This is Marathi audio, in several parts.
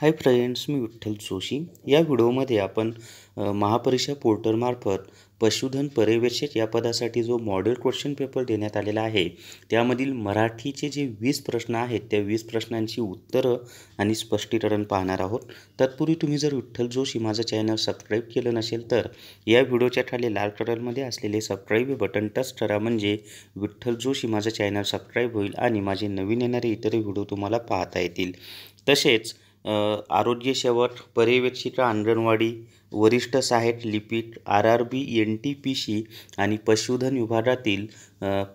हाय फ्रेंड्स मी विठ्ठल जोशी या व्हिडिओमध्ये आपण महापरीक्षा पोर्टलमार्फत पशुधन पर्यवेक्षक या पदासाठी जो मॉडेल क्वेश्चन पेपर देण्यात आलेला आहे त्यामधील मराठीचे जे वीस प्रश्न आहेत त्या वीस प्रश्नांची उत्तरं आणि स्पष्टीकरण पाहणार आहोत तत्पूर्वी तुम्ही जर विठ्ठल जोशी माझं चॅनल सबस्क्राईब केलं नसेल तर या व्हिडिओच्या खाली लाल कलरमध्ये असलेले सबस्क्राईब बटन टच करा म्हणजे विठ्ठल जोशी माझं चॅनल सबस्क्राईब होईल आणि माझे नवीन येणारे इतर व्हिडिओ तुम्हाला पाहता येतील तसेच आरोग्यसेवक पर्यवेक्षिका अंगणवाडी वरिष्ठ सहाय्यक लिपिक R R B N T P C आणि पशुधन विभागातील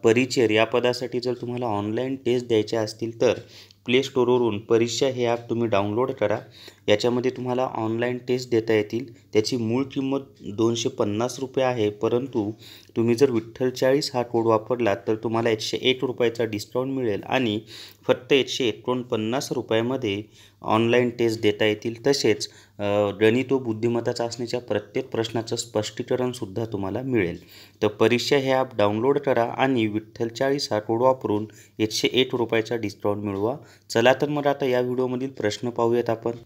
परिचर या पदासाठी जर तुम्हाला ऑनलाईन टेस्ट द्यायच्या असतील तर प्ले स्टोरवरून परीक्षा हे ॲप तुम्ही डाउनलोड करा याच्यामध्ये तुम्हाला ऑनलाईन टेस्ट देता येतील त्याची मूळ किंमत दोनशे पन्नास रुपये आहे परंतु तुम्ही जर विठ्ठल चाळीस हा कोड वापरला तर तुम्हाला एकशे एक रुपयाचा डिस्काउंट मिळेल आणि फक्त एकशे एकोणपन्नास रुपयामध्ये ऑनलाईन टेस्ट देता येतील तसेच गणित व बुद्धिमत्ता चाचणीच्या प्रत्येक प्रश्नाचं स्पष्टीकरणसुद्धा तुम्हाला मिळेल तर परीक्षा हे ॲप डाउनलोड करा आणि विठ्ठल चाळीस हा कोड वापरून एकशे एक रुपयाचा डिस्काउंट मिळवा चला तर मग आता या व्हिडिओमधील प्रश्न पाहूयात आपण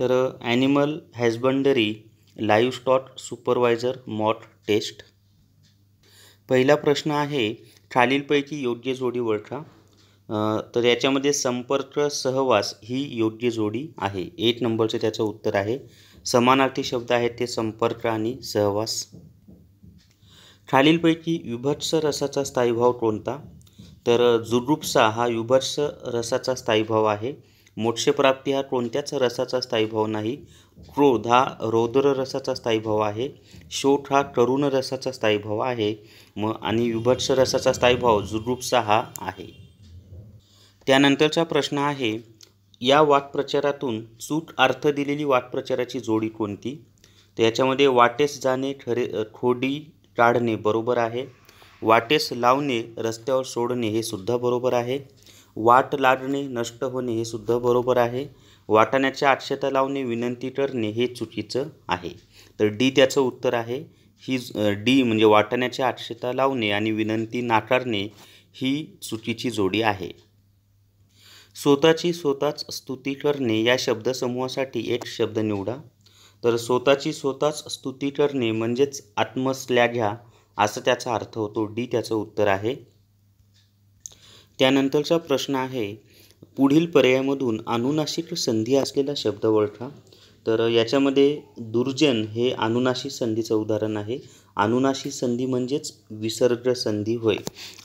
तर animal husbandry livestock supervisor mock test पहिला प्रश्न आहे खालीलपैकी योग्य जोडी ओळखा तर याच्यामध्ये संपर्क सहवास ही योग्य जोडी आहे एक नंबरचं त्याचं उत्तर आहे समानार्थी शब्द आहेत ते संपर्क आणि सहवास खालीलपैकी विभत्स रसाचा स्थायीभाव कोणता तर जुरुपसा हा युभर्ष रसाचा स्थायीभाव आहे मोक्षप्राप्ती हा कोणत्याच रसाचा स्थायीभाव नाही क्रोध हा रौद्र रसाचा स्थायीभाव आहे शोट हा करुण रसाचा स्थायीभाव आहे म आणि युभर्ष रसाचा स्थायीभाव जुरुपसा हा आहे त्यानंतरचा प्रश्न आहे या वाक्प्रचारातून चूक अर्थ दिलेली वाक्प्रचाराची जोडी कोणती तर याच्यामध्ये वाटेस जाणे खरे खोडी काढणे बरोबर आहे वाटेस लावणे रस्त्यावर सोडणे हे सुद्धा बरोबर आहे वाट लाडणे नष्ट होणे हे सुद्धा बरोबर आहे वाटाण्याच्या आक्षता लावणे विनंती करणे हे चुकीचं आहे तर डी त्याचं उत्तर आहे ही डी म्हणजे वाटाण्याच्या आक्षता लावणे आणि विनंती नाकारणे ही चुकीची जोडी आहे स्वतःची स्वतःच स्तुती करणे या शब्दसमूहासाठी एक शब्द निवडा तर स्वतःची स्वतःच स्तुती करणे म्हणजेच घ्या असं त्याचा अर्थ होतो डी त्याचं उत्तर आहे त्यानंतरचा प्रश्न आहे पुढील पर्यायामधून अनुनाशिक संधी असलेला शब्द ओळखा तर याच्यामध्ये दुर्जन हे अनुनाशी संधीचं उदाहरण आहे अनुनाशी संधी म्हणजेच विसर्ग संधी होय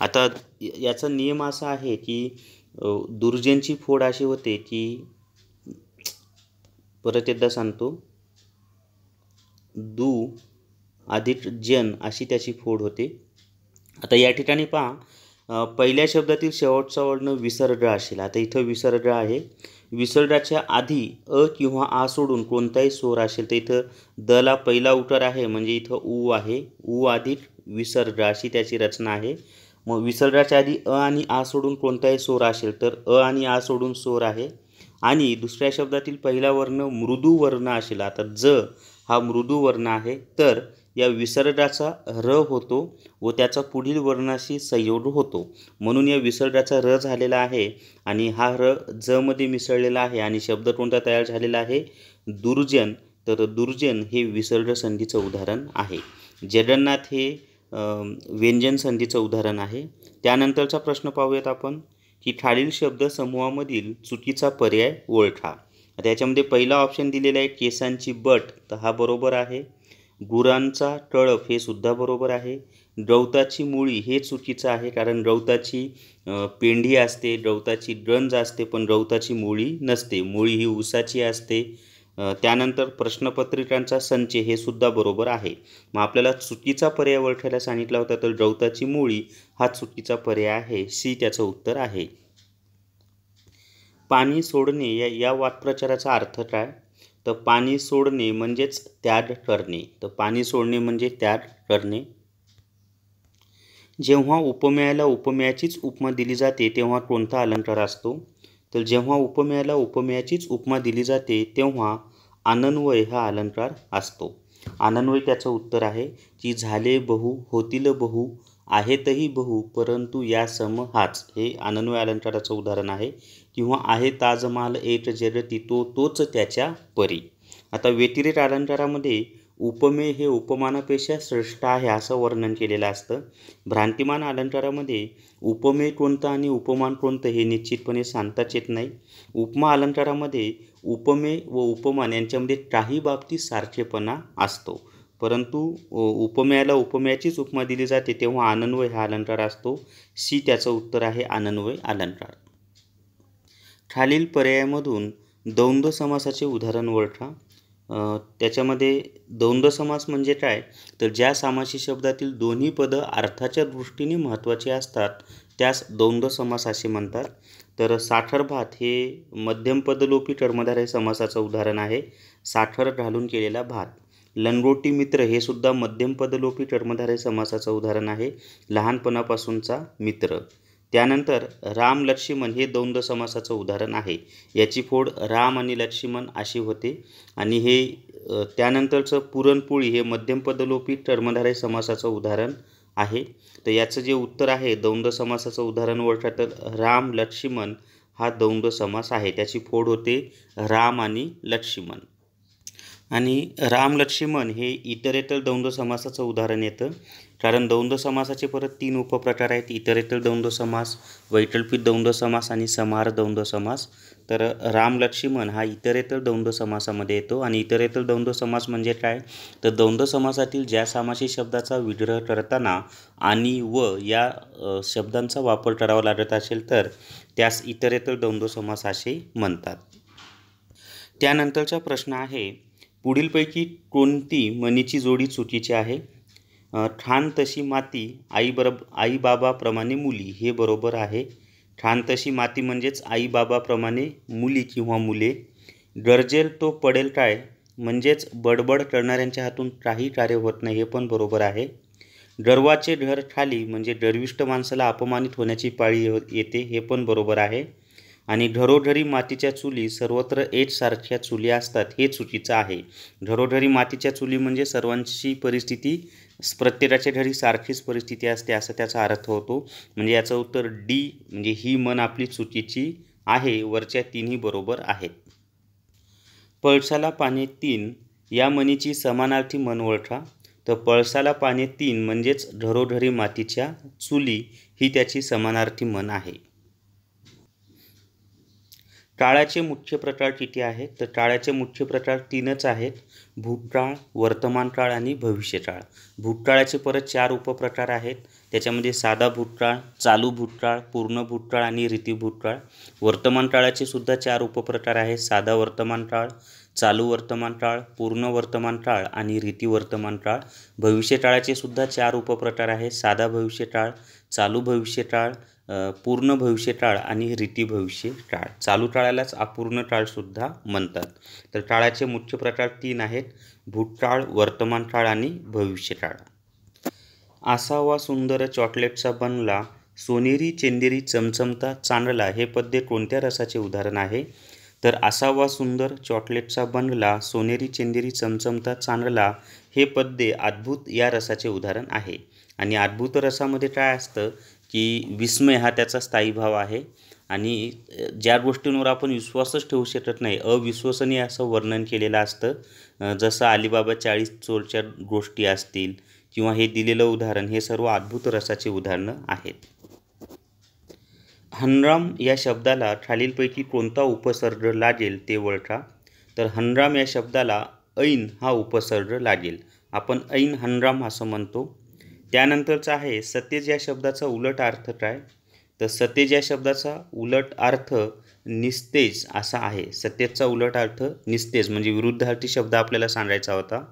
आता याचा नियम असा आहे की दुर्जनची फोड अशी होते की परत एकदा सांगतो दू अधिक जन अशी त्याची फोड होते आता या ठिकाणी पहा पहिल्या शब्दातील शेवटचा वर्ण विसर्ग असेल आता इथं विसर्ग आहे विसर्गाच्या आधी अ किंवा आ सोडून कोणताही स्वर असेल तर इथं दला पहिला उतार आहे म्हणजे इथं ऊ आहे ऊ अधिक विसर्ग अशी त्याची रचना आहे मग विसर्गाच्या आधी अ आणि आ सोडून कोणताही स्वर असेल तर अ आणि आ सोडून स्वर आहे आणि दुसऱ्या शब्दातील पहिला वर्ण मृदू वर्ण असेल आता ज हा मृदू वर्ण आहे तर या विसर्गाचा र होतो व त्याचा पुढील वर्णाशी संयोग होतो म्हणून या विसर्गाचा र झालेला आहे आणि हा र जमध्ये मिसळलेला आहे आणि शब्द कोणता तयार झालेला आहे दुर्जन तर दुर्जन हे विसर्ग संधीचं उदाहरण आहे जगन्नाथ हे व्यंजन संधीचं उदाहरण आहे त्यानंतरचा प्रश्न पाहूयात आपण की खालील शब्द समूहामधील चुकीचा पर्याय ओळखा आता याच्यामध्ये पहिला ऑप्शन दिलेला आहे केसांची बट तर हा बरोबर आहे गुरांचा कळफ हे सुद्धा बरोबर आहे गवताची मुळी हे चुकीचं आहे कारण गवताची पेंढी असते गवताची गंज असते पण गवताची मुळी नसते मुळी ही ऊसाची असते त्यानंतर प्रश्नपत्रिकांचा संच हे सुद्धा बरोबर आहे मग आपल्याला चुकीचा पर्याय ओळखायला सांगितला होता तर गवताची मुळी हा चुकीचा पर्याय आहे सी त्याचं उत्तर आहे पाणी सोडणे या या वाक्प्रचाराचा अर्थ काय तर पाणी सोडणे म्हणजेच त्याग करणे तर पाणी सोडणे म्हणजे त्याग करणे जेव्हा उपमेयाला उपमेयाचीच उपमा दिली जाते तेव्हा कोणता अलंकार असतो तर जेव्हा उपमेयाला उपमेयाचीच उपमा दिली जाते तेव्हा आनन्वय हा अलंकार असतो आनन्वय त्याचं उत्तर आहे की झाले बहु होतील बहु आहेतही बहु परंतु या सम हाच हे आनन्वय अलंकाराचं उदाहरण आहे किंवा आहे ताजमहाल एक जरती तो तोच त्याच्या परी आता व्यतिरेक अलंकारामध्ये उपमे हे उपमानापेक्षा श्रेष्ठ आहे असं वर्णन केलेलं असतं भ्रांतिमान अलंकारामध्ये उपमेय कोणतं आणि उपमान कोणतं हे निश्चितपणे सांगताच येत नाही उपमा अलंकारामध्ये उपमेय व उपमान यांच्यामध्ये काही बाबतीत सारखेपणा असतो परंतु उपमेयाला उपमेयाचीच उपमा दिली जाते तेव्हा आनन्वय हा अलंकार असतो सी त्याचं उत्तर आहे आनन्वय अलंकार खालील पर्यायामधून द्वंद्व समासाचे उदाहरण ओळखा त्याच्यामध्ये द्वंद्व समास म्हणजे काय तर ज्या समासी शब्दातील दोन्ही पदं अर्थाच्या दृष्टीने महत्त्वाचे असतात त्यास द्वंद्व समास असे म्हणतात तर साखर भात हे मध्यमपदलोपी हे समासाचं उदाहरण आहे साखर घालून केलेला भात लंगोटी मित्र हे सुद्धा मध्यमपदलोपी कर्मधारय समासाचं उदाहरण आहे लहानपणापासूनचा मित्र त्यानंतर राम लक्ष्मण हे द्वंद्व समासाचं उदाहरण आहे याची फोड राम आणि लक्ष्मण अशी होते आणि हे त्यानंतरचं पुरणपोळी हे मध्यमपदलोपी कर्मधारय समासाचं उदाहरण आहे तर याचं जे उत्तर आहे द्वंद्व समासाचं उदाहरण ओळखा तर राम लक्ष्मण हा द्वंद्व समास आहे त्याची फोड होते राम आणि लक्ष्मण आणि राम लक्ष्मण हे इतरेतर द्वंद्व समासाचं उदाहरण येतं कारण द्वंद्व समासाचे परत तीन उपप्रकार आहेत इतरेतर द्वंद्व समास वैकल्पिक द्वंद्व समास आणि समार द्वंद्व समास तर राम लक्ष्मण हा इतरेतर द्वंद्व समासामध्ये येतो आणि इतरेतर द्वंद्व समास म्हणजे काय तर द्वंद्व समासातील ज्या सामासिक शब्दाचा विग्रह करताना आणि व या शब्दांचा वापर करावा लागत असेल तर त्यास इतरेतर द्वंद्व समास असे म्हणतात त्यानंतरचा प्रश्न आहे पुढीलपैकी कोणती मनीची जोडी चुकीची आहे ठाण तशी माती आई आईबरब आईबाबाप्रमाणे मुली हे बरोबर आहे ठाण तशी माती म्हणजेच आईबाबाप्रमाणे मुली किंवा मुले गरजेल तो पडेल काय म्हणजेच बडबड करणाऱ्यांच्या हातून काही कार्य होत नाही हे पण बरोबर आहे गर्वाचे घर खाली म्हणजे गर्विष्ट माणसाला अपमानित होण्याची पाळी येते हे पण बरोबर आहे आणि घरोघरी मातीच्या चुली सर्वत्र सारख्या चुली असतात हे चुकीचं आहे घरोघरी मातीच्या चुली म्हणजे सर्वांची परिस्थिती प्रत्येकाच्या घरी सारखीच परिस्थिती असते असा त्याचा अर्थ होतो म्हणजे याचं उत्तर डी म्हणजे ही मन आपली चुकीची आहे वरच्या तिन्ही बरोबर आहेत पळसाला पाने तीन या मनीची समानार्थी मन ओळखा तर पळसाला पाने तीन म्हणजेच घरोघरी मातीच्या चुली ही त्याची समानार्थी मन आहे टाळाचे मुख्य प्रकार किती आहेत तर टाळाचे मुख्य प्रकार तीनच आहेत भूतकाळ वर्तमान काळ आणि भविष्यकाळ भूतकाळाचे परत चार उपप्रकार आहेत त्याच्यामध्ये साधा भूतकाळ चालू भूतकाळ पूर्ण भूतकाळ आणि रीती भूतकाळ वर्तमान काळाचे सुद्धा चार उपप्रकार आहेत साधा वर्तमान काळ चालू वर्तमान काळ पूर्ण वर्तमान काळ आणि रीती वर्तमान काळ भविष्यकाळाचे सुद्धा चार उपप्रकार आहेत साधा भविष्यकाळ चालू भविष्यकाळ पूर्ण भविष्य टाळ आणि रीती भविष्य टाळ चालू टाळालाच अपूर्ण टाळसुद्धा म्हणतात तर टाळाचे मुख्य प्रकार तीन आहेत भूतटाळ वर्तमान टाळ आणि भविष्य टाळ आसावा सुंदर चॉकलेटचा बनला सोनेरी चेंदेरी चमचमता चांदला हे पद्य कोणत्या रसाचे उदाहरण आहे तर आसावा सुंदर चॉकलेटचा बनला सोनेरी चेंदेरी चमचमता चांदला हे पद्य अद्भुत या रसाचे उदाहरण आहे आणि अद्भुत रसामध्ये काय असतं की विस्मय हा त्याचा स्थायी भाव आहे आणि ज्या गोष्टींवर आपण विश्वासच ठेवू शकत नाही अविश्वसनीय असं वर्णन केलेलं असतं जसं अलिबाबा चाळीस चोरच्या गोष्टी असतील किंवा हे दिलेलं उदाहरण हे सर्व अद्भुत रसाचे उदाहरणं आहेत हनराम या शब्दाला खालीलपैकी कोणता उपसर्ग लागेल ते वळखा तर हनराम या शब्दाला ऐन हा उपसर्ग लागेल आपण ऐन हनराम असं म्हणतो त्यानंतरचं आहे सतेज या शब्दाचा उलट अर्थ काय तर सतेज या शब्दाचा उलट अर्थ निस्तेज असा आहे सतेजचा उलट अर्थ निस्तेज म्हणजे विरुद्धार्थी शब्द आपल्याला सांगायचा होता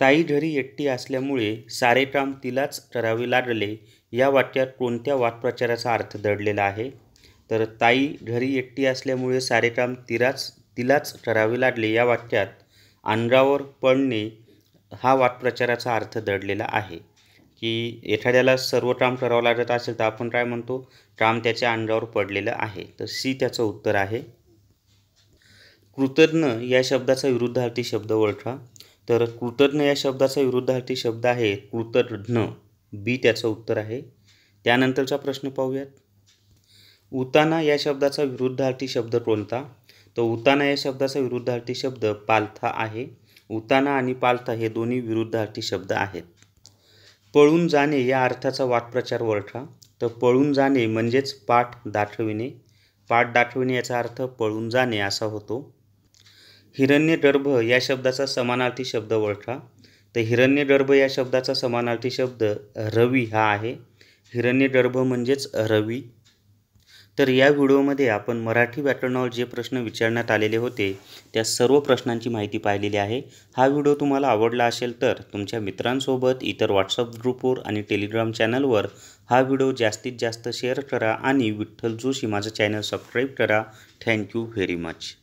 ताई घरी एकटी असल्यामुळे सारे काम तिलाच करावे लागले या वाक्यात कोणत्या वाक्प्रचाराचा अर्थ दडलेला आहे तर ताई घरी एकटी असल्यामुळे सारे काम तिलाच तिलाच करावे लागले या वाक्यात अंगावर पडणे हा वाक्प्रचाराचा अर्थ दडलेला आहे की एखाद्याला सर्व ट्राम करावं लागत असेल तर आपण काय म्हणतो ट्राम त्याच्या अंगावर पडलेलं आहे तर सी त्याचं उत्तर आहे कृतज्ञ या शब्दाचा विरुद्धार्थी शब्द ओळखा तर कृतज्ञ या शब्दाचा विरुद्धार्थी शब्द आहे कृतज्ञ बी त्याचं उत्तर आहे त्यानंतरचा प्रश्न पाहूयात उताना या शब्दाचा विरुद्धार्थी शब्द कोणता तर उताना या शब्दाचा विरुद्धार्थी शब्द पालथा आहे उताना आणि पालथा हे दोन्ही विरुद्धार्थी शब्द आहेत पळून जाणे या अर्थाचा वाक्प्रचार वळखा तर पळून जाणे म्हणजेच पाठ दाठविणे पाठ दाठविणे याचा अर्थ पळून जाणे असा होतो हिरण्यगर्भ या शब्दाचा समानार्थी शब्द ओळखा तर हिरण्यगर्भ या शब्दाचा समानार्थी शब्द रवी हा आहे हिरण्यगर्भ म्हणजेच रवी तर या व्हिडिओमध्ये आपण मराठी व्याकरणावर जे प्रश्न विचारण्यात आलेले होते त्या सर्व प्रश्नांची माहिती पाहिलेली आहे हा व्हिडिओ तुम्हाला आवडला असेल तर तुमच्या मित्रांसोबत इतर व्हॉट्सअप ग्रुपवर आणि टेलिग्राम चॅनलवर हा व्हिडिओ जास्तीत जास्त शेअर करा आणि विठ्ठल जोशी माझं चॅनल सबस्क्राईब करा थँक्यू व्हेरी मच